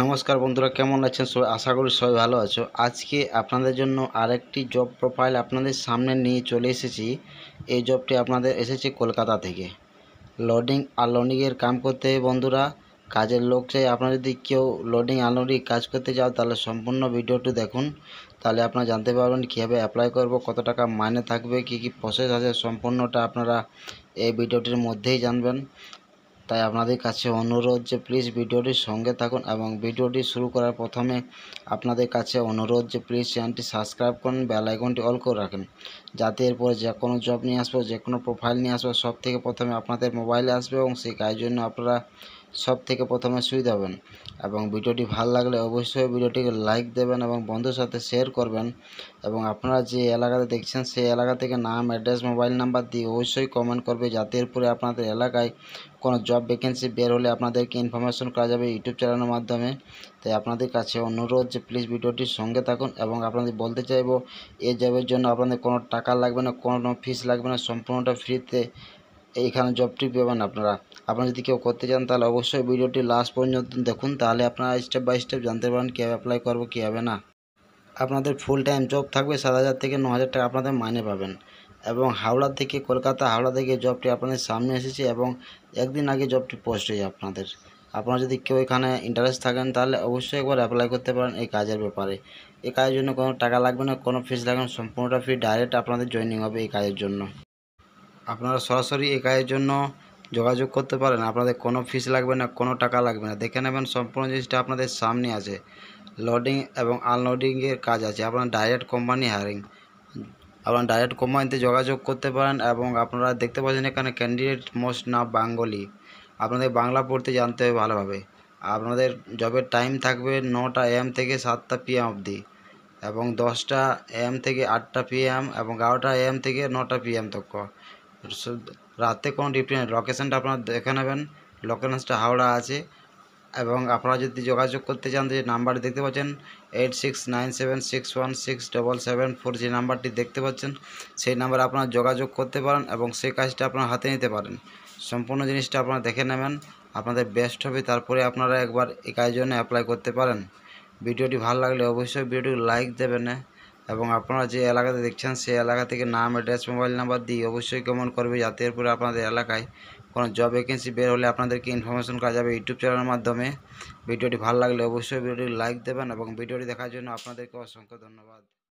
নমস্কার বন্ধুরা কেমন আছেন সবাই আশা করি সবাই ভালো আছো আজকে আপনাদের জন্য আরেকটি জব প্রোফাইল আপনাদের সামনে নিয়ে চলে এসেছি এই জবটি আপনাদের এসেছে কলকাতা থেকে লোডিং আর লোডিংয়ের কাম করতে বন্ধুরা কাজের লোক চাই আপনার যদি কেউ লোডিং আনলোডিং কাজ করতে যাও তাহলে সম্পূর্ণ ভিডিওটি দেখুন তাহলে আপনারা জানতে পারবেন কীভাবে অ্যাপ্লাই করব কত টাকা মাইনে থাকবে কি কি প্রসেস আছে সম্পূর্ণটা আপনারা এই ভিডিওটির মধ্যেই জানবেন তাই আপনাদের কাছে অনুরোধ যে প্লিজ ভিডিওটির সঙ্গে থাকুন এবং ভিডিওটি শুরু করার প্রথমে আপনাদের কাছে অনুরোধ যে প্লিজ চ্যানেলটি সাবস্ক্রাইব করুন বেল আইকনটি অল করে রাখেন যাতে এরপরে যে কোনো জব নিয়ে আসবো যে কোনো প্রোফাইল নিয়ে আসবো সব থেকে প্রথমে আপনাদের মোবাইলে আসবে এবং সেই কাজের জন্য আপনারা সব থেকে প্রথমে সুই দেবেন এবং ভিডিওটি ভাল লাগলে অবশ্যই ভিডিওটিকে লাইক দেবেন এবং বন্ধুর সাথে শেয়ার করবেন এবং আপনারা যে এলাকাতে দেখছেন সেই এলাকা থেকে নাম অ্যাড্রেস মোবাইল নাম্বার দিয়ে অবশ্যই কমেন্ট করবে যাতে এরপরে আপনাদের এলাকায় কোনো জব ভ্যাকেন্সি বের হলে আপনাদেরকে ইনফরমেশন করা যাবে ইউটিউব চ্যানেলের মাধ্যমে তাই আপনাদের কাছে অনুরোধ যে প্লিজ ভিডিওটির সঙ্গে থাকুন এবং আপনাদের বলতে চাইব এ জবের জন্য আপনাদের কোনো টাকা লাগবে না কোনো ফিস লাগবে না সম্পূর্ণটা ফ্রিতে এইখানে জবটি পাবেন আপনারা আপনারা যদি কেউ করতে চান তাহলে অবশ্যই ভিডিওটি লাস্ট পর্যন্ত দেখুন তাহলে আপনারা স্টেপ বাই স্টেপ জানতে পারেন কীভাবে অ্যাপ্লাই করবো কীভাবে না আপনাদের ফুল টাইম জব থাকবে সাত হাজার থেকে ন হাজার টাকা আপনাদের মাইনে পাবেন এবং হাওড়া থেকে কলকাতা হাওড়া থেকে জবটি আপনাদের সামনে এসেছে এবং একদিন আগে জবটি পোস্ট হয়েছে আপনাদের আপনারা যদি কেউ এখানে ইন্টারেস্ট থাকেন তাহলে অবশ্যই একবার অ্যাপ্লাই করতে পারেন এই কাজের ব্যাপারে এই কাজের জন্য কোনো টাকা লাগবে না কোনো ফিস লাগবে না সম্পূর্ণটা ফি ডাইরেক্ট আপনাদের জয়েনিং হবে এই কাজের জন্য আপনারা সরাসরি এই কাজের জন্য যোগাযোগ করতে পারেন আপনাদের কোনো ফিস লাগবে না কোনো টাকা লাগবে না দেখে নেবেন সম্পূর্ণ জিনিসটা আপনাদের সামনে আছে লোডিং এবং আনলোডিংয়ের কাজ আছে আপনার ডাইরেক্ট কোম্পানি হায়ারিং আপনার ডাইরেক্ট কোম্পানিতে যোগাযোগ করতে পারেন এবং আপনারা দেখতে পাচ্ছেন এখানে ক্যান্ডিডেট মোস্ট না বাঙ্গলি আপনাদের বাংলা পড়তে জানতে হবে ভালোভাবে আপনাদের জবের টাইম থাকবে নটা এম থেকে সাতটা পিএম অবধি এবং দশটা এম থেকে আটটা পিএম এবং এগারোটা এম থেকে নটা পিএম তক রাতে কোনো ডিউটি নেই লোকেশানটা আপনারা দেখে নেবেন লোকেশানটা হাওড়া আছে এবং আপনারা যদি যোগাযোগ করতে চান যে নাম্বারটি দেখতে পাচ্ছেন eight six nine seven six one six double seven four যে নাম্বারটি দেখতে পাচ্ছেন সেই নাম্বারে আপনারা যোগাযোগ করতে পারেন এবং সেই কাজটা আপনারা হাতে নিতে পারেন সম্পূর্ণ জিনিসটা আপনারা দেখে নেবেন আপনাদের বেস্ট হবে তারপরে আপনারা একবার এই কাজের জন্য অ্যাপ্লাই করতে পারেন ভিডিওটি ভালো লাগলে অবশ্যই ভিডিওটি লাইক দেবেন এবং আপনারা যে এলাকাতে দেখছেন সেই এলাকা থেকে নাম অ্যাড্রেস মোবাইল নাম্বার দিয়ে অবশ্যই কমেন্ট করবে যাতে এরপরে আপনাদের এলাকায় কোনো জব ভ্যাকেন্সি বের হলে আপনাদেরকে ইনফরমেশন করা যাবে ইউটিউব চ্যানেলের মাধ্যমে ভিডিওটি ভালো লাগলে অবশ্যই ভিডিওটি লাইক দেবেন এবং ভিডিওটি দেখার জন্য আপনাদেরকে অসংখ্য ধন্যবাদ